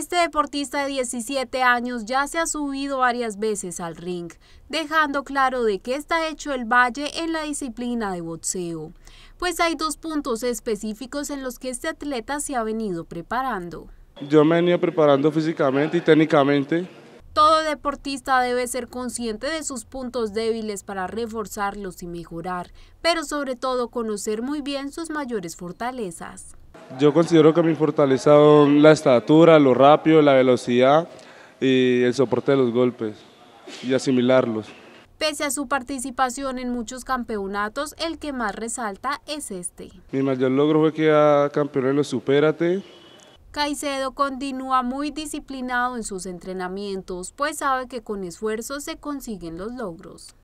Este deportista de 17 años ya se ha subido varias veces al ring, dejando claro de qué está hecho el Valle en la disciplina de boxeo, pues hay dos puntos específicos en los que este atleta se ha venido preparando. Yo me he venido preparando físicamente y técnicamente. Todo deportista debe ser consciente de sus puntos débiles para reforzarlos y mejorar, pero sobre todo conocer muy bien sus mayores fortalezas. Yo considero que me fortaleza la estatura, lo rápido, la velocidad y el soporte de los golpes y asimilarlos. Pese a su participación en muchos campeonatos, el que más resalta es este. Mi mayor logro fue que a campeón superate. Supérate. Caicedo continúa muy disciplinado en sus entrenamientos, pues sabe que con esfuerzo se consiguen los logros.